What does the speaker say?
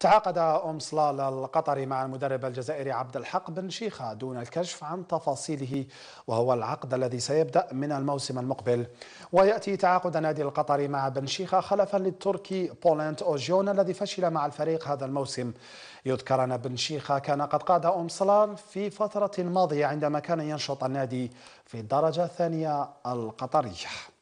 تعاقد أم صلال القطري مع المدرب الجزائري عبد الحق بن شيخة دون الكشف عن تفاصيله وهو العقد الذي سيبدأ من الموسم المقبل ويأتي تعاقد نادي القطري مع بن شيخة خلفا للتركي بولنت أوجيون الذي فشل مع الفريق هذا الموسم يذكر أن بن شيخة كان قد قاد أم صلال في فترة ماضية عندما كان ينشط النادي في الدرجة الثانية القطرية